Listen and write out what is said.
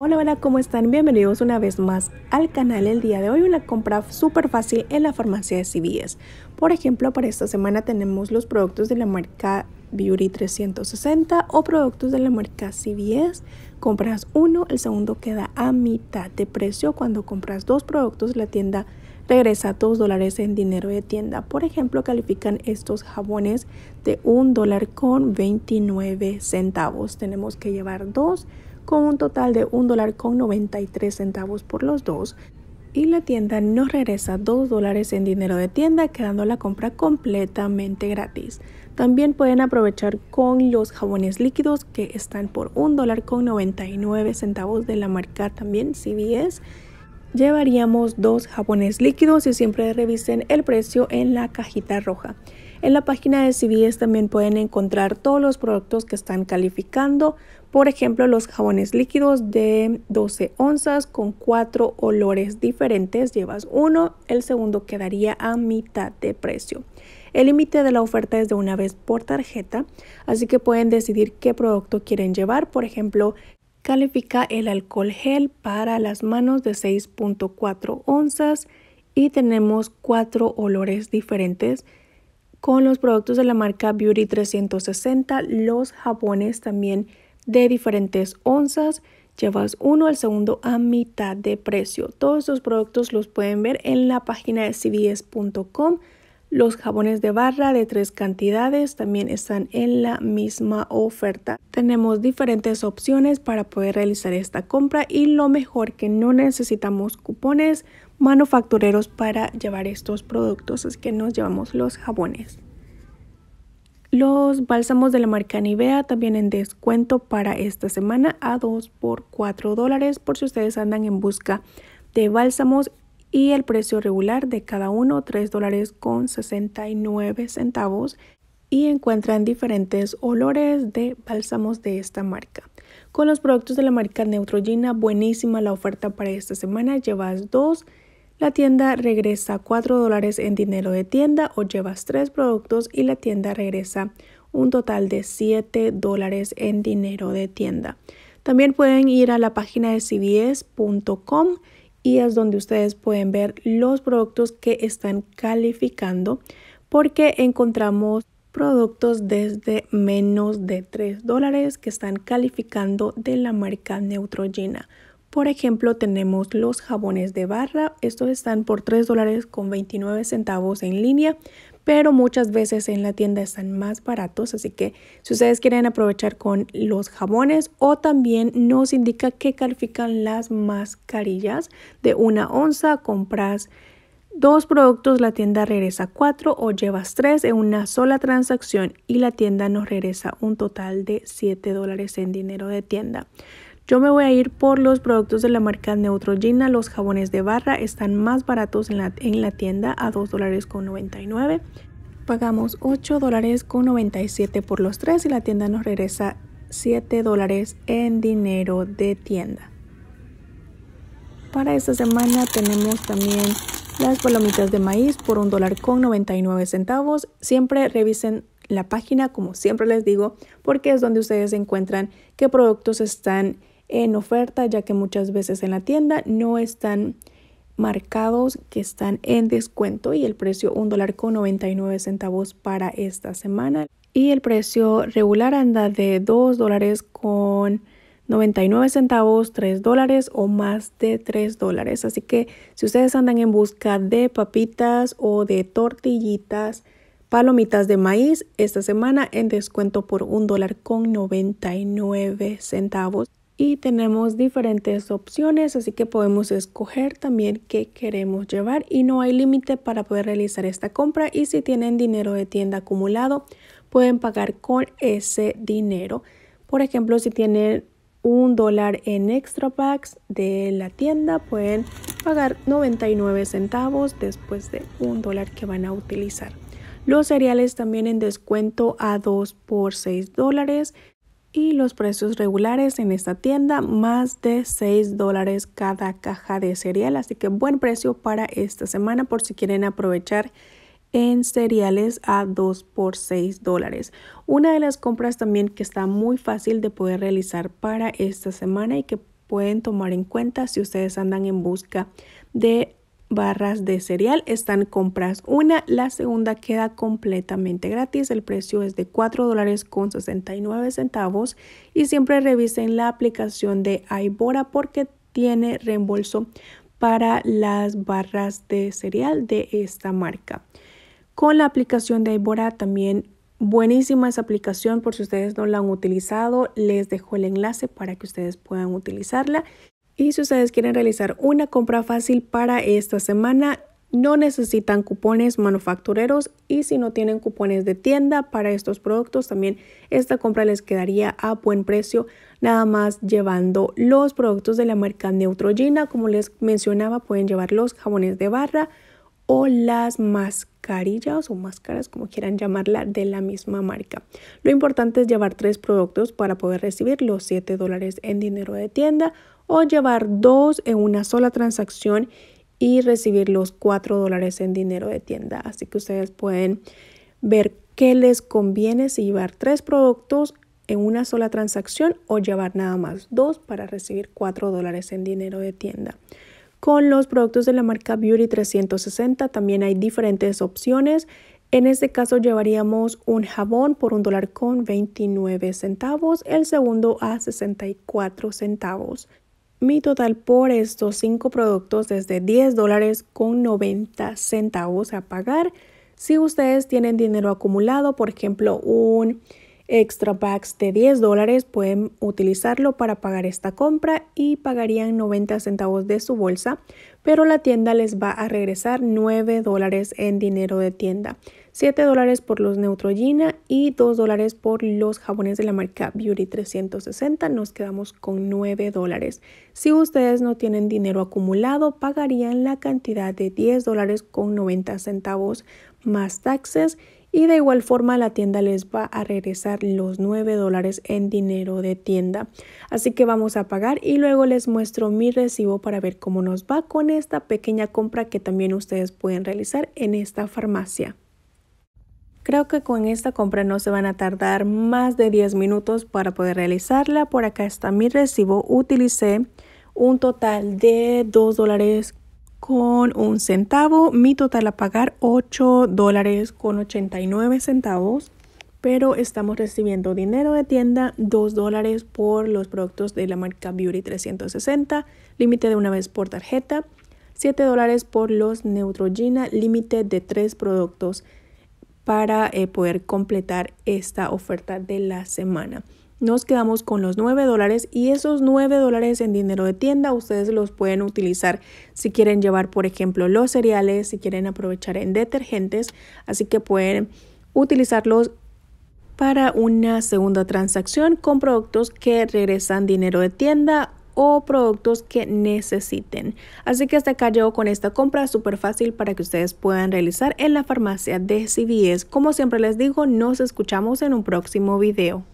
Hola, hola, ¿cómo están? Bienvenidos una vez más al canal. El día de hoy una compra súper fácil en la farmacia de CBS. Por ejemplo, para esta semana tenemos los productos de la marca Beauty 360 o productos de la marca CVS. Compras uno, el segundo queda a mitad de precio. Cuando compras dos productos, la tienda regresa dos dólares en dinero de tienda. Por ejemplo, califican estos jabones de un dólar con 29 centavos. Tenemos que llevar dos con un total de $1.93 con por los dos y la tienda nos regresa 2 en dinero de tienda quedando la compra completamente gratis. También pueden aprovechar con los jabones líquidos que están por $1.99 con de la marca también CVS. Llevaríamos dos jabones líquidos y siempre revisen el precio en la cajita roja. En la página de CVS también pueden encontrar todos los productos que están calificando por ejemplo, los jabones líquidos de 12 onzas con cuatro olores diferentes, llevas uno, el segundo quedaría a mitad de precio. El límite de la oferta es de una vez por tarjeta, así que pueden decidir qué producto quieren llevar. Por ejemplo, califica el alcohol gel para las manos de 6.4 onzas y tenemos cuatro olores diferentes. Con los productos de la marca Beauty 360, los jabones también de diferentes onzas. Llevas uno, al segundo a mitad de precio. Todos estos productos los pueden ver en la página de cbs.com. Los jabones de barra de tres cantidades también están en la misma oferta. Tenemos diferentes opciones para poder realizar esta compra y lo mejor que no necesitamos cupones manufactureros para llevar estos productos, es que nos llevamos los jabones. Los bálsamos de la marca Nivea también en descuento para esta semana a 2 por 4 dólares por si ustedes andan en busca de bálsamos y el precio regular de cada uno 3 dólares con 69 centavos y encuentran diferentes olores de bálsamos de esta marca. Con los productos de la marca Neutrogena, buenísima la oferta para esta semana, llevas dos la tienda regresa 4 dólares en dinero de tienda o llevas 3 productos y la tienda regresa un total de 7 dólares en dinero de tienda. También pueden ir a la página de cbs.com y es donde ustedes pueden ver los productos que están calificando porque encontramos productos desde menos de 3 dólares que están calificando de la marca Neutrogena. Por ejemplo, tenemos los jabones de barra. Estos están por 3 dólares con 29 centavos en línea, pero muchas veces en la tienda están más baratos. Así que si ustedes quieren aprovechar con los jabones o también nos indica que califican las mascarillas de una onza, compras dos productos, la tienda regresa cuatro o llevas tres en una sola transacción y la tienda nos regresa un total de 7 dólares en dinero de tienda. Yo me voy a ir por los productos de la marca Neutrogena. Los jabones de barra están más baratos en la, en la tienda a $2.99. Pagamos $8.97 por los tres y la tienda nos regresa $7 en dinero de tienda. Para esta semana tenemos también las palomitas de maíz por $1.99 centavos. Siempre revisen la página, como siempre les digo, porque es donde ustedes encuentran qué productos están en oferta, ya que muchas veces en la tienda no están marcados que están en descuento y el precio un dólar con 99 centavos para esta semana y el precio regular anda de 2 dólares con 99 centavos, 3 dólares o más de 3 dólares. Así que si ustedes andan en busca de papitas o de tortillitas, palomitas de maíz, esta semana en descuento por un dólar con 99 centavos y tenemos diferentes opciones, así que podemos escoger también qué queremos llevar y no hay límite para poder realizar esta compra y si tienen dinero de tienda acumulado pueden pagar con ese dinero. Por ejemplo, si tienen un dólar en extra packs de la tienda pueden pagar 99 centavos después de un dólar que van a utilizar. Los cereales también en descuento a 2 por 6 dólares y los precios regulares en esta tienda más de 6 dólares cada caja de cereal así que buen precio para esta semana por si quieren aprovechar en cereales a 2 por 6 dólares una de las compras también que está muy fácil de poder realizar para esta semana y que pueden tomar en cuenta si ustedes andan en busca de barras de cereal están compras una, la segunda queda completamente gratis, el precio es de 4 dólares con 69 centavos y siempre revisen la aplicación de Ibora porque tiene reembolso para las barras de cereal de esta marca. Con la aplicación de Ibora también buenísima esa aplicación por si ustedes no la han utilizado, les dejo el enlace para que ustedes puedan utilizarla y si ustedes quieren realizar una compra fácil para esta semana, no necesitan cupones manufactureros y si no tienen cupones de tienda para estos productos, también esta compra les quedaría a buen precio, nada más llevando los productos de la marca Neutrogena, como les mencionaba, pueden llevar los jabones de barra o las máscaras o máscaras, como quieran llamarla, de la misma marca. Lo importante es llevar tres productos para poder recibir los 7 dólares en dinero de tienda o llevar dos en una sola transacción y recibir los 4 dólares en dinero de tienda. Así que ustedes pueden ver qué les conviene si llevar tres productos en una sola transacción o llevar nada más dos para recibir 4 dólares en dinero de tienda. Con los productos de la marca Beauty 360 también hay diferentes opciones. En este caso llevaríamos un jabón por un dólar con 29 centavos, el segundo a 64 centavos. Mi total por estos cinco productos es de 10 dólares con 90 centavos a pagar. Si ustedes tienen dinero acumulado, por ejemplo, un extra packs de 10 dólares, pueden utilizarlo para pagar esta compra y pagarían 90 centavos de su bolsa, pero la tienda les va a regresar 9 dólares en dinero de tienda, 7 dólares por los Neutrogena y 2 dólares por los jabones de la marca Beauty 360, nos quedamos con 9 dólares. Si ustedes no tienen dinero acumulado, pagarían la cantidad de 10 dólares con 90 centavos más taxes y de igual forma la tienda les va a regresar los 9 dólares en dinero de tienda. Así que vamos a pagar y luego les muestro mi recibo para ver cómo nos va con esta pequeña compra que también ustedes pueden realizar en esta farmacia. Creo que con esta compra no se van a tardar más de 10 minutos para poder realizarla. Por acá está mi recibo. Utilicé un total de 2 dólares con un centavo. Mi total a pagar 8 dólares con 89 centavos. Pero estamos recibiendo dinero de tienda, 2 dólares por los productos de la marca Beauty 360, límite de una vez por tarjeta, 7 dólares por los Neutrogena, límite de 3 productos para eh, poder completar esta oferta de la semana nos quedamos con los 9 dólares y esos 9 dólares en dinero de tienda ustedes los pueden utilizar si quieren llevar, por ejemplo, los cereales, si quieren aprovechar en detergentes, así que pueden utilizarlos para una segunda transacción con productos que regresan dinero de tienda o productos que necesiten. Así que hasta acá llego con esta compra súper fácil para que ustedes puedan realizar en la farmacia de CVS. Como siempre les digo, nos escuchamos en un próximo video.